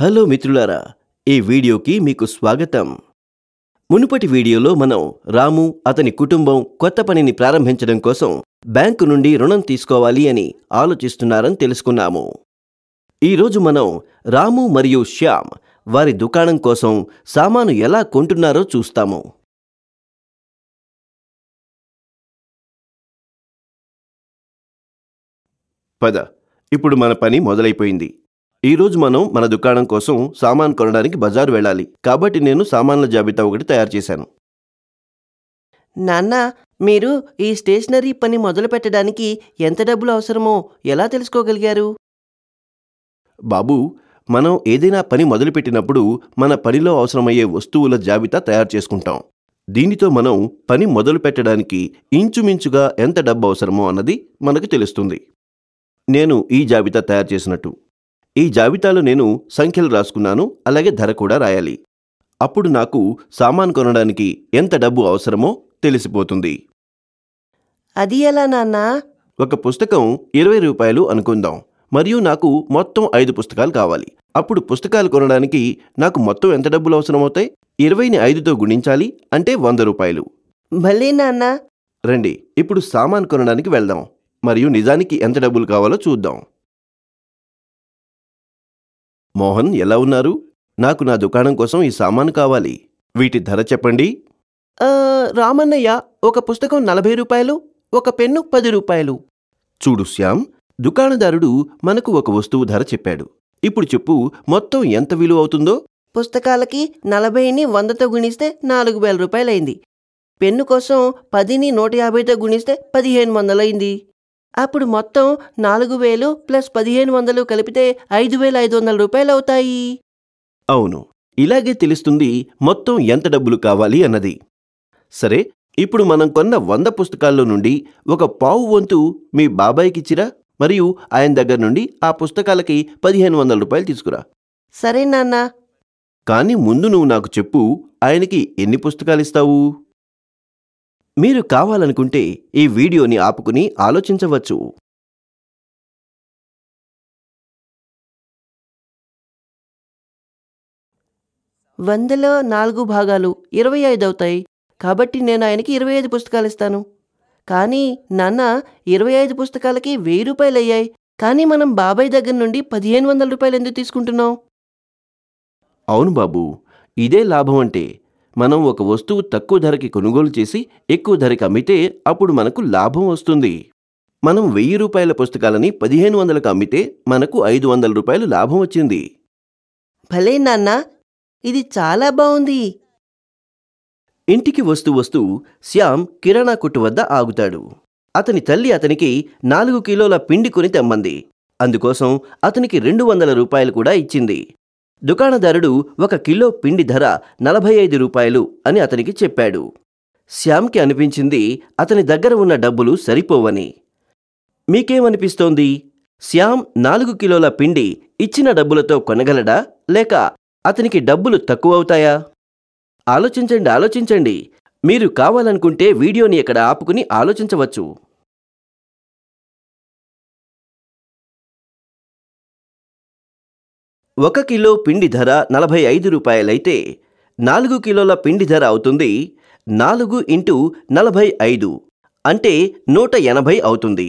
hello మిత్రులారా ఈ వీడియోకి మీకు స్వాగతం మునుపటి వీడియోలో మనం రాము అతని కుటుంబం కొత్త పనిని ప్రారంభించడం కోసం బ్యాంకు నుండి రుణం తీసుకోవాలి అని ఆలోచిస్తున్నారని తెలుసుకున్నాము ఈరోజు మనం రాము మరియు శ్యామ్ వారి దుకాణం కోసం సామాను ఎలా కొంటున్నారో చూస్తాము పద ఇప్పుడు మన పని మొదలైపోయింది ఈరోజు మనం మన దుకాణం కోసం సామాన్ కొనడానికి బజారు వెళ్ళాలి కాబట్టి నేను సామాన్ల జాబితా ఒకటి తయారు చేశాను నాన్న మీరు ఈ స్టేషనరీ పని మొదలు పెట్టడానికి ఎంత డబ్బులు అవసరమో ఎలా తెలుసుకోగలిగారు బాబు మనం ఏదైనా పని మొదలుపెట్టినప్పుడు మన పనిలో అవసరమయ్యే వస్తువుల జాబితా తయారు చేసుకుంటాం దీనితో మనం పని మొదలు పెట్టడానికి ఇంచుమించుగా ఎంత డబ్బు అవసరమో అన్నది మనకు తెలుస్తుంది నేను ఈ జాబితా తయారు చేసినట్టు ఈ జాబితాలో నేను సంఖ్యలు రాసుకున్నాను అలాగే ధర కూడా రాయాలి అప్పుడు నాకు సామాన్ కొనడానికి ఎంత డబ్బు అవసరమో తెలిసిపోతుంది అది ఎలా నాన్నా ఒక పుస్తకం ఇరవై రూపాయలు అనుకుందాం మరియు నాకు మొత్తం ఐదు పుస్తకాలు కావాలి అప్పుడు పుస్తకాలు కొనడానికి నాకు మొత్తం ఎంత డబ్బులు అవసరమవుతాయి ఇరవైని ఐదుతో గుణించాలి అంటే వంద రూపాయలు భలే నాన్న రండి ఇప్పుడు సామాన్ కొనడానికి వెళ్దాం మరియు నిజానికి ఎంత డబ్బులు కావాలో చూద్దాం మోహన్ ఎలా ఉన్నారు నాకు నా దుకాణం కోసం ఈ సామాను కావాలి వీటి ధర చెప్పండి రామన్నయ్య ఒక పుస్తకం నలభై రూపాయలు ఒక పెన్ను పది రూపాయలు చూడు శ్యామ్ దుకాణదారుడు మనకు ఒక వస్తువు ధర చెప్పాడు ఇప్పుడు చెప్పు మొత్తం ఎంత విలువ అవుతుందో పుస్తకాలకి నలభైని వందతో గుణిస్తే నాలుగు వేల రూపాయలైంది పెన్ను కోసం పదిని నూట యాభైతో గుణిస్తే పదిహేను వందలైంది అప్పుడు మొత్తం నాలుగు వేలు ప్లస్ పదిహేను వందలు కలిపితే ఐదు వేల ఐదు వందల రూపాయలు అవుతాయి అవును ఇలాగే తెలుస్తుంది మొత్తం ఎంత డబ్బులు కావాలి అన్నది సరే ఇప్పుడు మనం కొన్న వంద పుస్తకాల్లో నుండి ఒక పావు వంతు మీ బాబాయ్కిచ్చిరా మరియు ఆయన దగ్గర నుండి ఆ పుస్తకాలకి పదిహేను వందల రూపాయలు తీసుకురా సరే నాన్న కానీ ముందు నువ్వు నాకు చెప్పు ఆయనకి ఎన్ని పుస్తకాలు ఇస్తావు మీరు కావాలనుకుంటే ఈ వీడియోని ఆపుకుని ఆలోచించవచ్చు వందలో నాలుగు భాగాలు ఇరవై ఐదు అవుతాయి కాబట్టి నేను ఆయనకి ఇరవై ఐదు పుస్తకాలు ఇస్తాను కానీ నాన్న ఇరవై ఐదు పుస్తకాలకి వెయ్యి రూపాయలు అయ్యాయి కానీ మనం బాబాయ్ దగ్గర నుండి పదిహేను వందల రూపాయలు ఎందుకు తీసుకుంటున్నాం అవును బాబు ఇదే లాభం అంటే మనం ఒక వస్తువు తక్కువ ధరకి కొనుగోలు చేసి ఎక్కువ ధరకి అమ్మితే అప్పుడు మనకు లాభం వస్తుంది మనం వెయ్యి రూపాయల పుస్తకాలని పదిహేను వందలకు అమ్మితే మనకు ఐదు వందల రూపాయలు లాభం వచ్చింది భలే నాన్న ఇది చాలా బాగుంది ఇంటికి వస్తూ వస్తూ శ్యామ్ కిరాణా కొట్టు వద్ద ఆగుతాడు అతని తల్లి అతనికి నాలుగు కిలోల పిండి కొని తెమ్మంది అందుకోసం అతనికి రెండు వందల రూపాయలు కూడా ఇచ్చింది దుకాణదారుడు ఒక కిలో పిండి ధర నలభై ఐదు రూపాయలు అని అతనికి చెప్పాడు శ్యామ్కి అనిపించింది అతని దగ్గర ఉన్న డబ్బులు సరిపోవని మీకేమనిపిస్తోంది శ్యామ్ నాలుగు కిలోల పిండి ఇచ్చిన డబ్బులతో కొనగలడా లేక అతనికి డబ్బులు తక్కువవుతాయా ఆలోచించండి ఆలోచించండి మీరు కావాలనుకుంటే వీడియోని ఇక్కడ ఆపుకుని ఆలోచించవచ్చు ఒక కిలో పిండి ధర నలభై ఐదు రూపాయలైతే నాలుగు కిలోల పిండి ధర అవుతుంది నాలుగు ఇంటూ నలభై ఐదు అంటే నూట ఎనభై అవుతుంది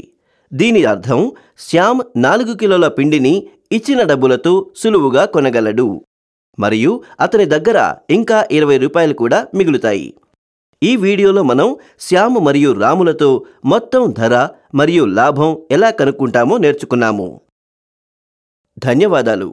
దీని అర్థం శ్యామ్ నాలుగు కిలోల పిండిని ఇచ్చిన డబ్బులతో సులువుగా కొనగలడు మరియు అతని దగ్గర ఇంకా ఇరవై రూపాయలు కూడా మిగులుతాయి ఈ వీడియోలో మనం శ్యామ్ మరియు రాములతో మొత్తం ధర మరియు లాభం ఎలా కనుక్కుంటామో నేర్చుకున్నాము ధన్యవాదాలు